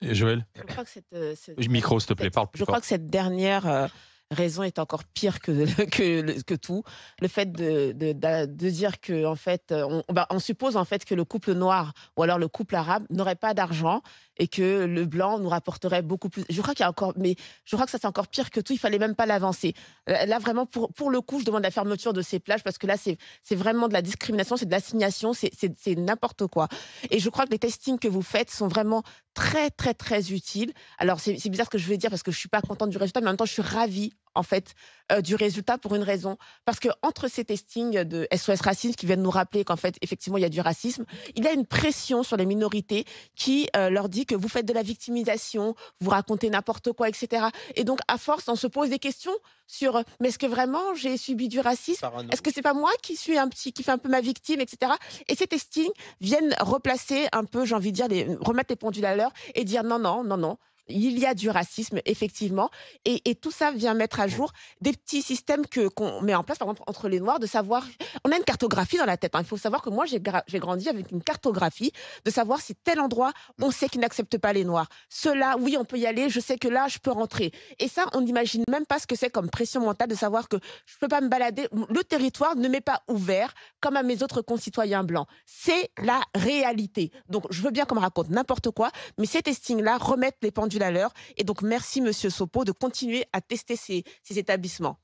Et Joël Je crois que cette, euh, cette... Micro, s'il te plaît, parle plus Je crois que cette dernière euh, raison est encore pire que, que, que tout. Le fait de, de, de dire que, en fait, euh, on, bah, on, suppose en fait que le couple noir ou alors le couple arabe n'aurait pas d'argent et que le blanc nous rapporterait beaucoup plus. Je crois qu'il y a encore, mais je crois que ça c'est encore pire que tout. Il fallait même pas l'avancer. Euh, là vraiment pour, pour le coup, je demande la fermeture de ces plages parce que là c'est vraiment de la discrimination, c'est de l'assignation, c'est n'importe quoi. Et je crois que les testings que vous faites sont vraiment très très très utiles. Alors c'est bizarre ce que je vais dire parce que je suis pas contente du résultat, mais en même temps je suis ravie en fait, euh, du résultat pour une raison. Parce que entre ces testings de SOS Racisme qui viennent nous rappeler qu'en fait, effectivement, il y a du racisme, il y a une pression sur les minorités qui euh, leur dit que vous faites de la victimisation, vous racontez n'importe quoi, etc. Et donc, à force, on se pose des questions sur euh, mais est-ce que vraiment j'ai subi du racisme Est-ce que c'est pas moi qui suis un petit, qui fait un peu ma victime, etc. Et ces testings viennent replacer un peu, j'ai envie de dire, remettre les pendules à l'heure et dire non, non, non, non. Il y a du racisme, effectivement. Et, tout ça vient mettre à jour des petits systèmes que, qu'on met en place, par exemple, entre les Noirs, de savoir. On a une cartographie dans la tête. Hein. Il faut savoir que moi, j'ai, grandi avec une cartographie de savoir si tel endroit, mmh. on sait qu'il n'accepte pas les Noirs. Cela oui, on peut y aller. Je sais que là, je peux rentrer. Et ça, on n'imagine même pas ce que c'est comme pression mentale de savoir que je ne peux pas me balader. Le territoire ne m'est pas ouvert comme à mes autres concitoyens blancs. C'est la réalité. Donc, je veux bien qu'on me raconte n'importe quoi, mais ces testings-là remettent les pendules à l'heure Et donc, merci, Monsieur Sopo, de continuer à tester ces établissements.